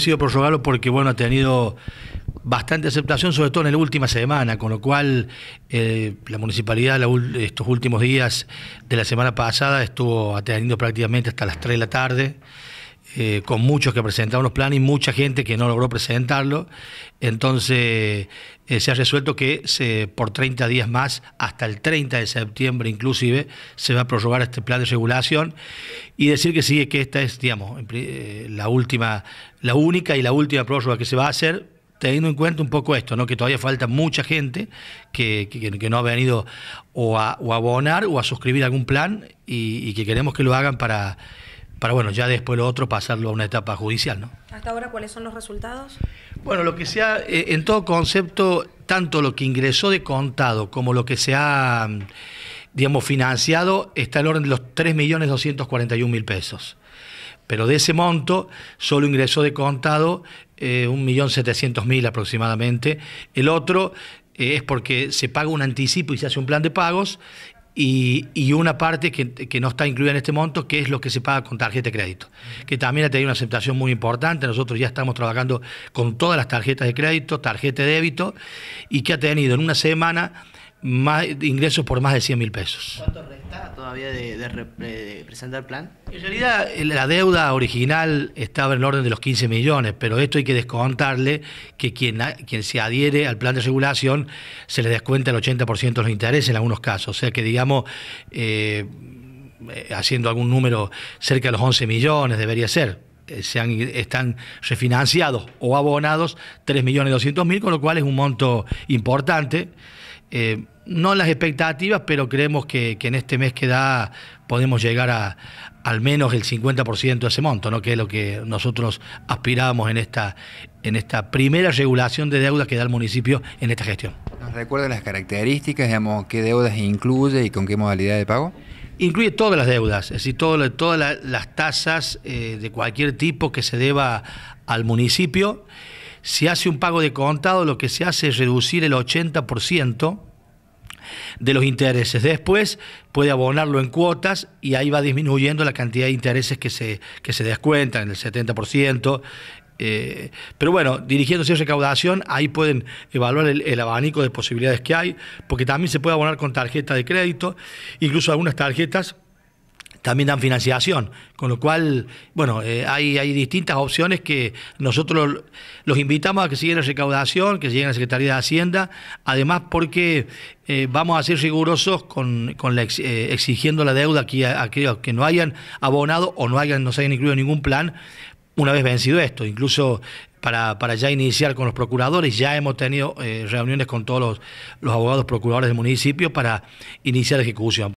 sido prorrogarlo porque bueno ha tenido bastante aceptación, sobre todo en la última semana, con lo cual eh, la municipalidad estos últimos días de la semana pasada estuvo atendiendo prácticamente hasta las 3 de la tarde. Eh, con muchos que presentaron los planes y mucha gente que no logró presentarlo. Entonces eh, se ha resuelto que se, por 30 días más, hasta el 30 de septiembre inclusive, se va a prorrogar este plan de regulación y decir que sí, que esta es, digamos, eh, la última, la única y la última prórroga que se va a hacer teniendo en cuenta un poco esto, ¿no? que todavía falta mucha gente que, no ha venido o a, abonar o a suscribir algún plan y que queremos que lo hagan para para bueno, ya después lo otro pasarlo a una etapa judicial, ¿no? Hasta ahora, ¿cuáles son los resultados? Bueno, lo que se ha, eh, en todo concepto, tanto lo que ingresó de contado como lo que se ha, mm, digamos, financiado, está el orden de los 3.241.000 pesos. Pero de ese monto, solo ingresó de contado 1.700.000 eh, aproximadamente. El otro eh, es porque se paga un anticipo y se hace un plan de pagos y, una parte que, que, no está incluida en este monto, que es lo que se paga con tarjeta de crédito, que también ha tenido una aceptación muy importante. Nosotros ya estamos trabajando con todas las tarjetas de crédito, tarjeta de débito, y que ha tenido en una semana ingresos por más de 100 mil pesos. ¿Cuánto resta todavía de, presentar plan? En realidad la deuda original estaba en el orden de los 15 millones, pero esto hay que descontarle que quien, quien se adhiere al plan de regulación se le descuenta el 80% de los intereses en algunos casos. O sea que digamos... Eh, haciendo algún número cerca de los 11 millones debería ser, eh, están refinanciados o abonados 3.200.000, con lo cual es un monto importante. Eh, no las expectativas, pero creemos que, en este mes que da podemos llegar a al menos el 50% de ese monto, ¿no? que es lo que nosotros aspirábamos en esta, en esta primera regulación de deudas que da el municipio en esta gestión. ¿Nos recuerda las características, qué deudas incluye y con qué modalidad de pago? Incluye todas las deudas, es decir, todas las tasas eh, de cualquier tipo que se deba al municipio. Si hace un pago de contado, lo que se hace es reducir el 80% de los intereses. Después puede abonarlo en cuotas y ahí va disminuyendo la cantidad de intereses que se, que se descuentan, el 70%. Eh, pero bueno, dirigiéndose a recaudación, ahí pueden evaluar el, el, abanico de posibilidades que hay, porque también se puede abonar con tarjeta de crédito, incluso algunas tarjetas también dan financiación. Con lo cual, bueno, eh, hay, hay distintas opciones que nosotros los invitamos a que sigan la recaudación, que sigan la Secretaría de Hacienda, además porque eh, vamos a ser rigurosos con, con eh, exigiendo la deuda aquí a, aquellos que no hayan abonado o no hayan, no se hayan incluido ningún plan una vez vencido esto. Incluso para, para, ya iniciar con los procuradores. Ya hemos tenido reuniones con todos los, los, abogados procuradores del municipio para iniciar ejecución.